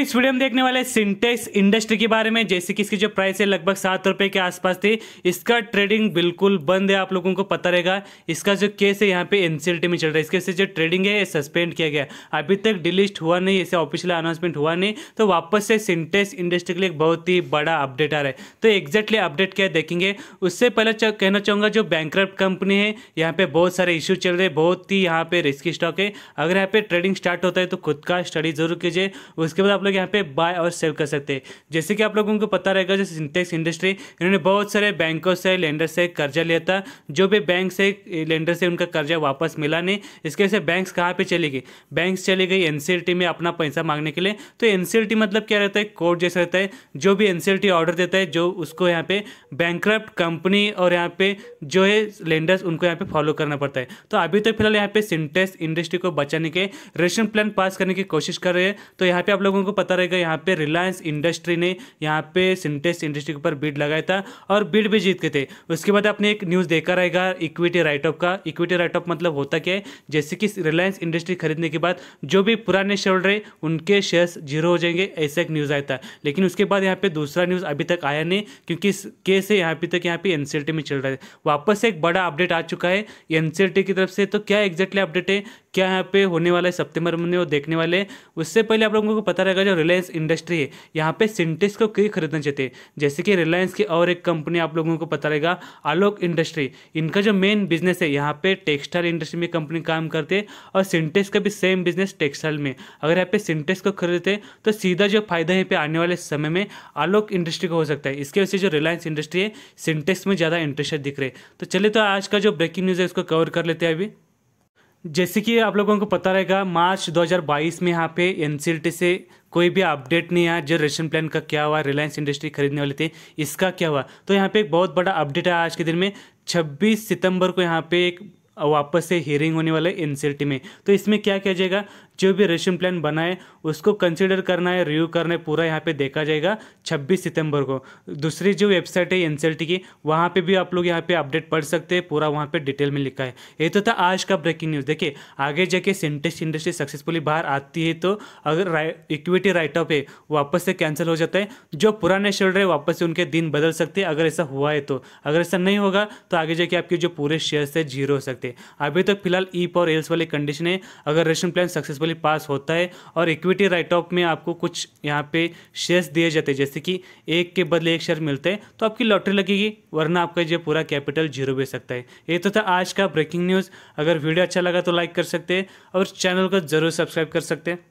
इस वीडियो में देखने वाले सिंटेक्स इंडस्ट्री के बारे में जैसे कि इसकी जो प्राइस है लगभग सात रुपए के आसपास थी इसका ट्रेडिंग बिल्कुल बंद है आप लोगों को पता रहेगा इसका जो केस है यहाँ पे एनसीएलटी में चल रहा है इसके से जो ट्रेडिंग है ये सस्पेंड किया गया अभी तक डिलीस्ट हुआ नहीं इसे ऑफिशियल अनाउंसमेंट हुआ नहीं तो वापस से सिंटेक्स इंडस्ट्री के लिए बहुत ही बड़ा अपडेट आ रहा है तो एक्जैक्टली अपडेट क्या देखेंगे उससे पहले कहना चाहूंगा जो बैंक कंपनी है यहाँ पे बहुत सारे इश्यू चल रहे बहुत ही यहाँ पे रिस्की स्टॉक है अगर यहाँ पे ट्रेडिंग स्टार्ट होता है तो खुद का स्टडी जरूर कीजिए उसके बाद आप लोग यहाँ पे बाय और सेल कर सकते हैं जैसे कि आप लोगों को पता रहेगा जो सिंटेक्स इंडस्ट्री इन्होंने बहुत सारे बैंकों से लेंडर से कर्जा लिया था जो भी बैंक से लेंडर से उनका कर्जा वापस मिला नहीं इसके वजह से बैंक कहाँ पर चली गई बैंक चली गई एन में अपना पैसा मांगने के लिए तो एन मतलब क्या रहता है कोर्ट जैसा रहता है जो भी एन ऑर्डर देता है जो उसको यहाँ पे बैंक कंपनी और यहाँ पे जो है लेंडर्स उनको यहाँ पे फॉलो करना पड़ता है तो अभी तो फिलहाल यहाँ पे सिंटेक्स इंडस्ट्री को बचाने के रेशन प्लान पास करने की कोशिश कर रहे हैं तो यहाँ पे आप लोगों को पता रहेगा यहाँ पे रिलायंस इंडस्ट्री ने यहाँ पे सिंटेक्स इंडस्ट्री के ऊपर बिड लगाया था और बिड भी जीत के थे उसके बाद आपने एक न्यूज़ देखा रहेगा इक्विटी राइट ऑफ का इक्विटी राइट ऑफ मतलब होता क्या है जैसे कि रिलायंस इंडस्ट्री खरीदने के बाद जो भी पुराने शेयर रहे उनके शेयर्स जीरो हो जाएंगे ऐसा एक न्यूज़ आया था लेकिन उसके बाद यहाँ पे दूसरा न्यूज़ अभी तक आया नहीं क्योंकि इस केस है यहाँ पे तक यहाँ पे एन में चल रहा है वापस एक बड़ा अपडेट आ चुका है एन की तरफ से तो क्या एग्जैक्टली अपडेट है क्या यहाँ पे होने वाला है सितंबर में वो देखने वाले उससे पहले आप लोगों को पता रहेगा जो रिलायंस इंडस्ट्री है यहाँ पे सिंटेक्स को क्यों खरीदना चाहिए जैसे कि रिलायंस की और एक कंपनी आप लोगों को पता रहेगा आलोक इंडस्ट्री इनका जो मेन बिजनेस है यहाँ पे टेक्सटाइल इंडस्ट्री में कंपनी काम करते हैं और सिंटेक्स का भी सेम बिजनेस टेक्सटाइल में अगर यहाँ पे सिंटेक्स को खरीदते तो सीधा जो फायदा यहाँ पे आने वाले समय में आलोक इंडस्ट्री को हो सकता है इसके वजह से जो रिलायंस इंडस्ट्री है सिंटेक्स में ज़्यादा इंटरेस्टेड दिख रहे तो चले तो आज का जो ब्रेकिंग न्यूज़ है उसको कवर कर लेते हैं अभी जैसे कि आप लोगों को पता रहेगा मार्च 2022 में यहाँ पे एन से कोई भी अपडेट नहीं आया जो रेशन प्लान का क्या हुआ रिलायंस इंडस्ट्री खरीदने वाले थे इसका क्या हुआ तो यहाँ पे एक बहुत बड़ा अपडेट आया आज के दिन में 26 सितंबर को यहाँ पे एक वापस से हियरिंग होने वाला है एन में तो इसमें क्या किया जाएगा जो भी रेशन प्लान बनाए उसको कंसिडर करना है रिव्यू करना है पूरा यहाँ पे देखा जाएगा 26 सितंबर को दूसरी जो वेबसाइट है एनसीएलटी की वहाँ पे भी आप लोग यहाँ पे अपडेट पढ़ सकते हैं पूरा वहाँ पे डिटेल में लिखा है ये तो था आज का ब्रेकिंग न्यूज़ देखिए आगे जाके सिंटेक्स इंडस्ट्री सक्सेसफुली बाहर आती है तो अगर इक्विटी राइट ऑफ है वापस से कैंसिल हो जाता है जो पुराने शेयर रहे वापस से उनके दिन बदल सकते हैं अगर ऐसा हुआ है तो अगर ऐसा नहीं होगा तो आगे जाके आपके जो पूरे शेयर्स है जीरो हो सकते हैं अभी तक फिलहाल ई और एल्स वाली कंडीशन है अगर ration plan successful successfully pass होता है और इक्विटी राइट ऑफ में आपको कुछ यहाँ पे शेयर्स दिए जाते हैं जैसे कि एक के बदले एक शेयर मिलते हैं तो आपकी लॉटरी लगेगी वरना आपका जो पूरा कैपिटल जीरो भी सकता है ये तो था आज का ब्रेकिंग न्यूज़ अगर वीडियो अच्छा लगा तो लाइक कर सकते हैं और चैनल को ज़रूर सब्सक्राइब कर सकते हैं